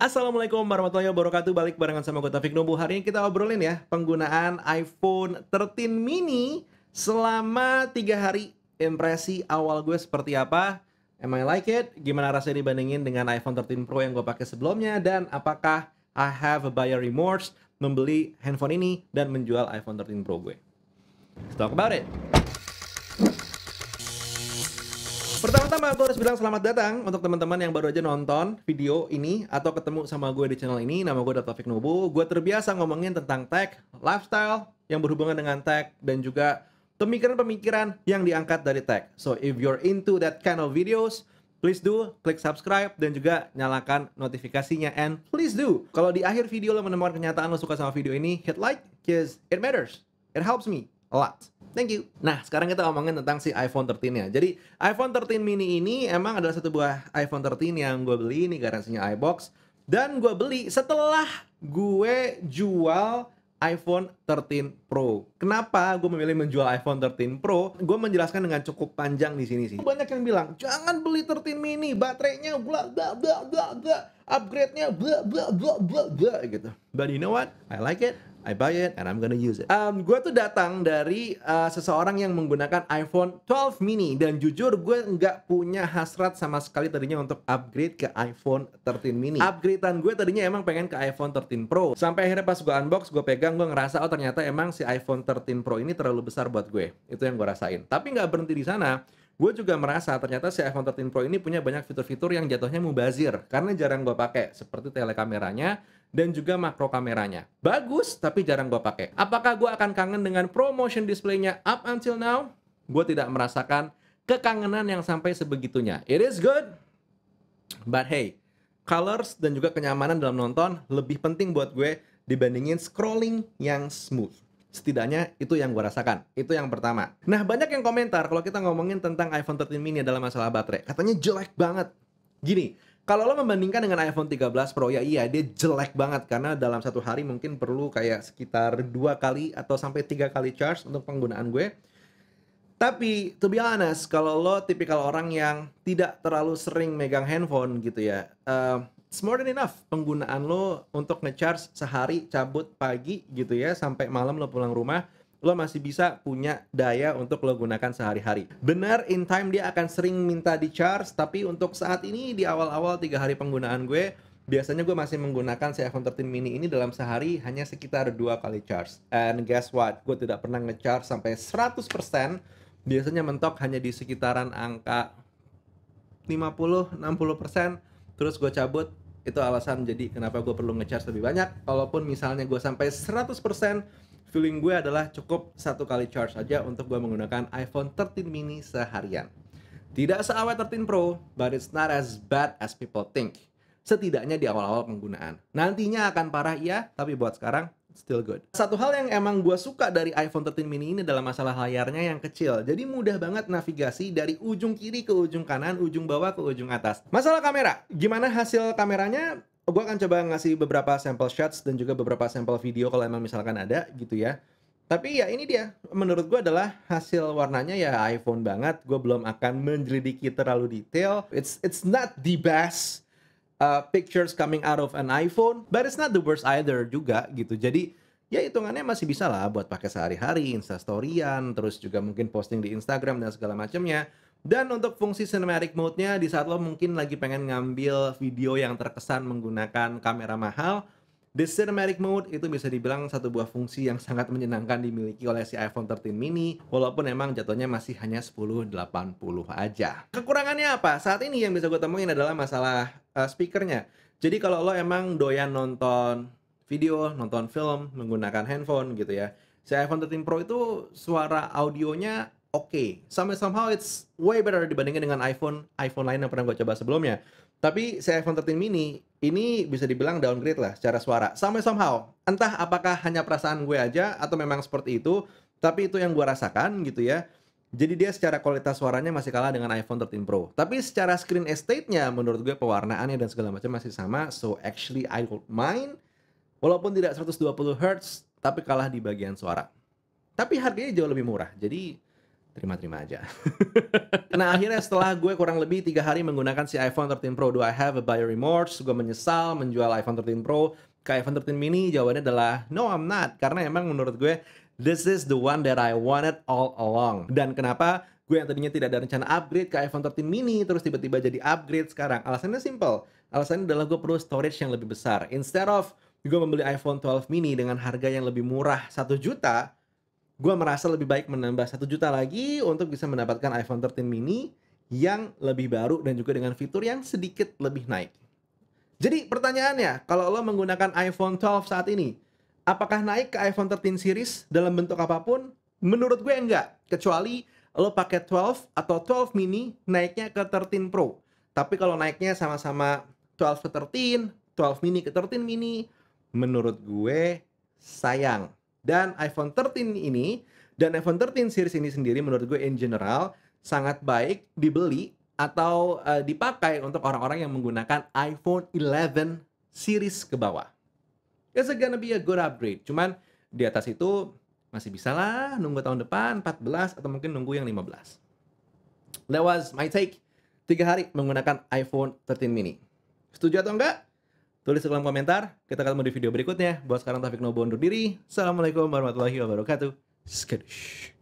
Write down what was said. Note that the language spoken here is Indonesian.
Assalamualaikum warahmatullahi wabarakatuh. Balik barengan sama gue Taufik Nubu. Hari ini kita obrolin ya penggunaan iPhone 13 mini selama 3 hari. Impresi awal gue seperti apa? Am I like it? Gimana rasanya dibandingin dengan iPhone 13 Pro yang gue pakai sebelumnya dan apakah I have a buyer remorse membeli handphone ini dan menjual iPhone 13 Pro gue? Let's talk about it. Pertama aku harus bilang selamat datang untuk teman-teman yang baru aja nonton video ini atau ketemu sama gue di channel ini. Nama gue Taufik Nubu. Gue terbiasa ngomongin tentang tech, lifestyle yang berhubungan dengan tech dan juga pemikiran-pemikiran yang diangkat dari tech. So if you're into that kind of videos, please do klik subscribe dan juga nyalakan notifikasinya and please do kalau di akhir video lo menemukan kenyataan lo suka sama video ini hit like cause it matters it helps me a lot Thank you. Nah, sekarang kita ngomongin tentang si iPhone 13 ya. Jadi, iPhone 13 mini ini emang adalah satu buah iPhone 13 yang gue beli, ini garansinya iBox. Dan gue beli setelah gue jual iPhone 13 Pro. Kenapa gue memilih menjual iPhone 13 Pro? Gue menjelaskan dengan cukup panjang di sini sih. Banyak yang bilang, jangan beli 13 mini, baterainya bla bla bla bla bla, upgrade-nya bla bla bla bla bla gitu. But you know what? I like it. I buy it and I'm gonna use it. Um, gue tuh datang dari uh, seseorang yang menggunakan iPhone 12 mini dan jujur gue nggak punya hasrat sama sekali tadinya untuk upgrade ke iPhone 13 mini. Upgradean gue tadinya emang pengen ke iPhone 13 Pro. Sampai akhirnya pas gue unbox, gue pegang, gue ngerasa oh ternyata emang si iPhone 13 Pro ini terlalu besar buat gue. Itu yang gue rasain. Tapi nggak berhenti di sana. Gue juga merasa ternyata si iPhone 13 Pro ini punya banyak fitur-fitur yang jatuhnya mubazir karena jarang gue pakai seperti telekameranya, dan juga makro kameranya. Bagus, tapi jarang gue pakai. Apakah gue akan kangen dengan promotion display-nya up until now? Gue tidak merasakan kekangenan yang sampai sebegitunya. It is good, but hey, colors dan juga kenyamanan dalam nonton lebih penting buat gue dibandingin scrolling yang smooth. Setidaknya itu yang gue rasakan. Itu yang pertama. Nah, banyak yang komentar kalau kita ngomongin tentang iPhone 13 mini adalah masalah baterai. Katanya jelek banget. Gini, kalau lo membandingkan dengan iPhone 13 Pro ya iya dia jelek banget karena dalam satu hari mungkin perlu kayak sekitar dua kali atau sampai tiga kali charge untuk penggunaan gue. Tapi to be honest, kalau lo tipikal orang yang tidak terlalu sering megang handphone gitu ya, uh, more than enough penggunaan lo untuk ngecharge sehari cabut pagi gitu ya sampai malam lo pulang rumah lo masih bisa punya daya untuk lo gunakan sehari-hari. Benar, in time dia akan sering minta di charge, tapi untuk saat ini di awal-awal tiga hari penggunaan gue, biasanya gue masih menggunakan si iPhone 13 mini ini dalam sehari hanya sekitar dua kali charge. And guess what? Gue tidak pernah ngecharge sampai 100%, biasanya mentok hanya di sekitaran angka 50-60%, terus gue cabut, itu alasan jadi kenapa gue perlu ngecharge lebih banyak. Kalaupun misalnya gue sampai 100%, feeling gue adalah cukup satu kali charge aja untuk gue menggunakan iPhone 13 mini seharian. Tidak seawet 13 Pro, but it's not as bad as people think. Setidaknya di awal-awal penggunaan. Nantinya akan parah iya, tapi buat sekarang still good. Satu hal yang emang gue suka dari iPhone 13 mini ini adalah masalah layarnya yang kecil. Jadi mudah banget navigasi dari ujung kiri ke ujung kanan, ujung bawah ke ujung atas. Masalah kamera, gimana hasil kameranya? gue akan coba ngasih beberapa sampel shots dan juga beberapa sampel video kalau emang misalkan ada gitu ya. Tapi ya ini dia, menurut gue adalah hasil warnanya ya iPhone banget. Gue belum akan menyelidiki terlalu detail. It's it's not the best uh, pictures coming out of an iPhone, but it's not the worst either juga gitu. Jadi ya hitungannya masih bisa lah buat pakai sehari-hari, instastoryan, terus juga mungkin posting di Instagram dan segala macamnya. Dan untuk fungsi cinematic mode-nya di saat lo mungkin lagi pengen ngambil video yang terkesan menggunakan kamera mahal, the cinematic mode itu bisa dibilang satu buah fungsi yang sangat menyenangkan dimiliki oleh si iPhone 13 mini walaupun emang jatuhnya masih hanya 1080 aja. Kekurangannya apa? Saat ini yang bisa gue temuin adalah masalah uh, speakernya. Jadi kalau lo emang doyan nonton video, nonton film menggunakan handphone gitu ya. Si iPhone 13 Pro itu suara audionya oke. Okay. somehow it's way better dibandingkan dengan iPhone iPhone lain yang pernah gue coba sebelumnya. Tapi si iPhone 13 mini ini bisa dibilang downgrade lah secara suara. Somehow, somehow, entah apakah hanya perasaan gue aja atau memang seperti itu, tapi itu yang gue rasakan gitu ya. Jadi dia secara kualitas suaranya masih kalah dengan iPhone 13 Pro. Tapi secara screen estate-nya menurut gue pewarnaannya dan segala macam masih sama. So actually I don't mind. Walaupun tidak 120 Hz, tapi kalah di bagian suara. Tapi harganya jauh lebih murah. Jadi terima-terima aja. nah akhirnya setelah gue kurang lebih tiga hari menggunakan si iPhone 13 Pro, do I have a buyer remorse? Gue menyesal menjual iPhone 13 Pro ke iPhone 13 mini? Jawabannya adalah no I'm not. Karena emang menurut gue this is the one that I wanted all along. Dan kenapa gue yang tadinya tidak ada rencana upgrade ke iPhone 13 mini terus tiba-tiba jadi upgrade sekarang? Alasannya simple. Alasannya adalah gue perlu storage yang lebih besar. Instead of gue membeli iPhone 12 mini dengan harga yang lebih murah 1 juta, gue merasa lebih baik menambah satu juta lagi untuk bisa mendapatkan iPhone 13 mini yang lebih baru dan juga dengan fitur yang sedikit lebih naik. Jadi pertanyaannya, kalau lo menggunakan iPhone 12 saat ini, apakah naik ke iPhone 13 series dalam bentuk apapun? Menurut gue enggak, kecuali lo pakai 12 atau 12 mini naiknya ke 13 Pro. Tapi kalau naiknya sama-sama 12 ke 13, 12 mini ke 13 mini, menurut gue sayang dan iPhone 13 ini dan iPhone 13 series ini sendiri menurut gue in general sangat baik dibeli atau uh, dipakai untuk orang-orang yang menggunakan iPhone 11 series ke bawah. It's gonna be a good upgrade. Cuman di atas itu masih bisa lah nunggu tahun depan 14 atau mungkin nunggu yang 15. That was my take. Tiga hari menggunakan iPhone 13 mini. Setuju atau enggak? Tulis kolom komentar. Kita ketemu di video berikutnya. Buat sekarang Taufik Nobo undur diri. Assalamualaikum warahmatullahi wabarakatuh. Skadush.